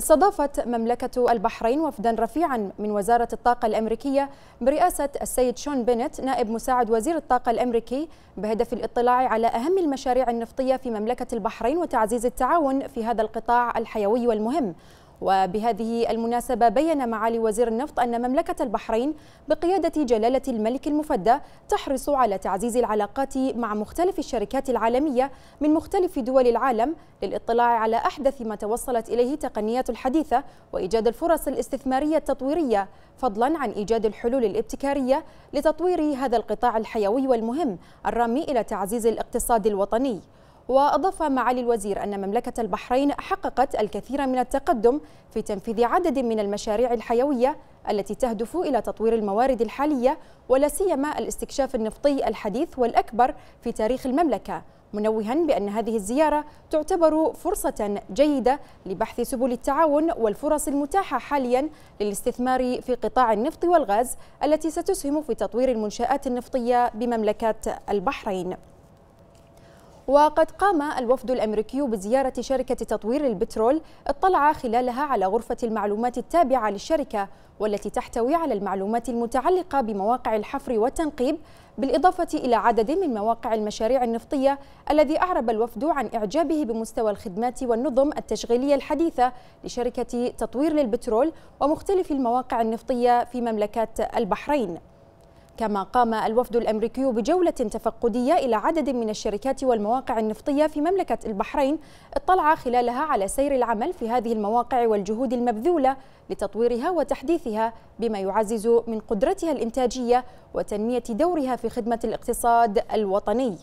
استضافت مملكة البحرين وفدا رفيعا من وزارة الطاقة الأمريكية برئاسة السيد شون بينيت نائب مساعد وزير الطاقة الأمريكي بهدف الاطلاع على أهم المشاريع النفطية في مملكة البحرين وتعزيز التعاون في هذا القطاع الحيوي والمهم وبهذه المناسبة بين معالي وزير النفط أن مملكة البحرين بقيادة جلالة الملك المفدى تحرص على تعزيز العلاقات مع مختلف الشركات العالمية من مختلف دول العالم للاطلاع على أحدث ما توصلت إليه تقنيات الحديثة وإيجاد الفرص الاستثمارية التطويرية فضلا عن إيجاد الحلول الابتكارية لتطوير هذا القطاع الحيوي والمهم الرامي إلى تعزيز الاقتصاد الوطني وأضاف معالي الوزير أن مملكة البحرين حققت الكثير من التقدم في تنفيذ عدد من المشاريع الحيوية التي تهدف إلى تطوير الموارد الحالية ولا سيما الاستكشاف النفطي الحديث والأكبر في تاريخ المملكة منوها بأن هذه الزيارة تعتبر فرصة جيدة لبحث سبل التعاون والفرص المتاحة حاليا للاستثمار في قطاع النفط والغاز التي ستسهم في تطوير المنشآت النفطية بمملكة البحرين وقد قام الوفد الأمريكي بزيارة شركة تطوير البترول اطلع خلالها على غرفة المعلومات التابعة للشركة والتي تحتوي على المعلومات المتعلقة بمواقع الحفر والتنقيب بالإضافة إلى عدد من مواقع المشاريع النفطية الذي أعرب الوفد عن إعجابه بمستوى الخدمات والنظم التشغيلية الحديثة لشركة تطوير للبترول ومختلف المواقع النفطية في مملكة البحرين كما قام الوفد الأمريكي بجولة تفقدية إلى عدد من الشركات والمواقع النفطية في مملكة البحرين اطلع خلالها على سير العمل في هذه المواقع والجهود المبذولة لتطويرها وتحديثها بما يعزز من قدرتها الإنتاجية وتنمية دورها في خدمة الاقتصاد الوطني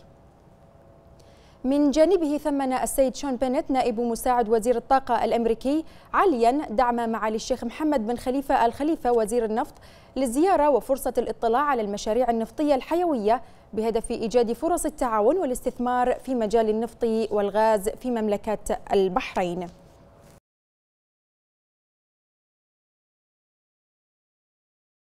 من جانبه ثمن السيد شون بينيت نائب مساعد وزير الطاقة الأمريكي عاليا دعم معالي الشيخ محمد بن خليفة الخليفة وزير النفط للزيارة وفرصة الاطلاع على المشاريع النفطية الحيوية بهدف إيجاد فرص التعاون والاستثمار في مجال النفط والغاز في مملكة البحرين